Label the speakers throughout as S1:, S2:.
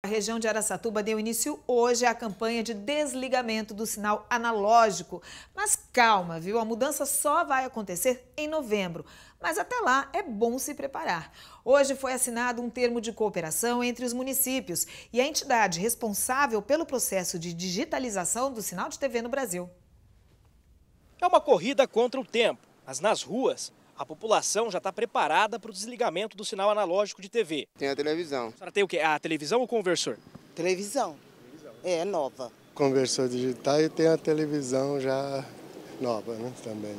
S1: A região de Araçatuba deu início hoje à campanha de desligamento do sinal analógico. Mas calma, viu? A mudança só vai acontecer em novembro. Mas até lá é bom se preparar. Hoje foi assinado um termo de cooperação entre os municípios e a entidade responsável pelo processo de digitalização do sinal de TV no Brasil.
S2: É uma corrida contra o tempo, mas nas ruas a população já está preparada para o desligamento do sinal analógico de TV. Tem a televisão. A senhora tem o quê? A televisão ou o conversor? Televisão. televisão. É, nova.
S3: Conversor digital e tem a televisão já nova né, também.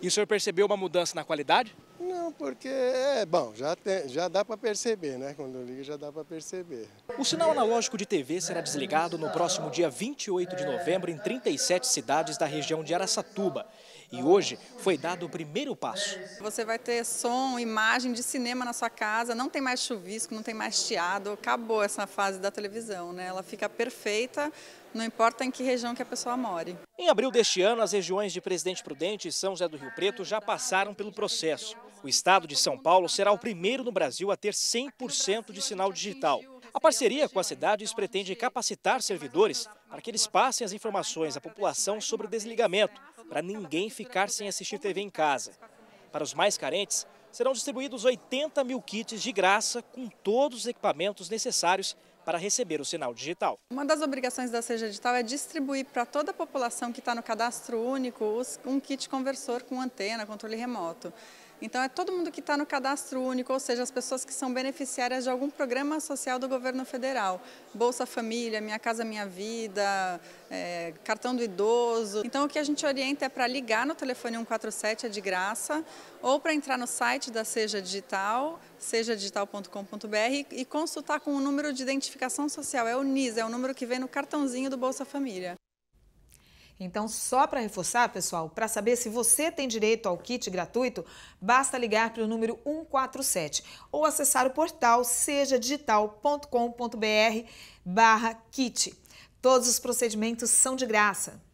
S2: E o senhor percebeu uma mudança na qualidade? Não,
S3: porque é bom, já, tem, já dá para perceber, né? Quando liga já dá para perceber. O
S2: sinal analógico de TV será desligado no próximo dia 28 de novembro em 37 cidades da região de Araçatuba. E hoje foi dado o primeiro passo.
S4: Você vai ter som, imagem de cinema na sua casa, não tem mais chuvisco, não tem mais teado, acabou essa fase da televisão, né? Ela fica perfeita não importa em que região que a pessoa more. Em abril
S2: deste ano, as regiões de Presidente Prudente e São José do Rio Preto já passaram pelo processo. O estado de São Paulo será o primeiro no Brasil a ter 100% de sinal digital. A parceria com as cidades pretende capacitar servidores para que eles passem as informações à população sobre o desligamento, para ninguém ficar sem assistir TV em casa. Para os mais carentes, serão distribuídos 80 mil kits de graça com todos os equipamentos necessários para receber o sinal digital.
S4: Uma das obrigações da Seja Digital é distribuir para toda a população que está no cadastro único um kit conversor com antena, controle remoto. Então, é todo mundo que está no cadastro único, ou seja, as pessoas que são beneficiárias de algum programa social do governo federal. Bolsa Família, Minha Casa Minha Vida, é, cartão do idoso. Então, o que a gente orienta é para ligar no telefone 147, é de graça, ou para entrar no site da Seja Digital, sejadigital.com.br, e consultar com o número de identificação social. É o NIS, é o número que vem no cartãozinho do Bolsa Família.
S1: Então, só para reforçar, pessoal, para saber se você tem direito ao kit gratuito, basta ligar para o número 147 ou acessar o portal sejadigital.com.br barra kit. Todos os procedimentos são de graça.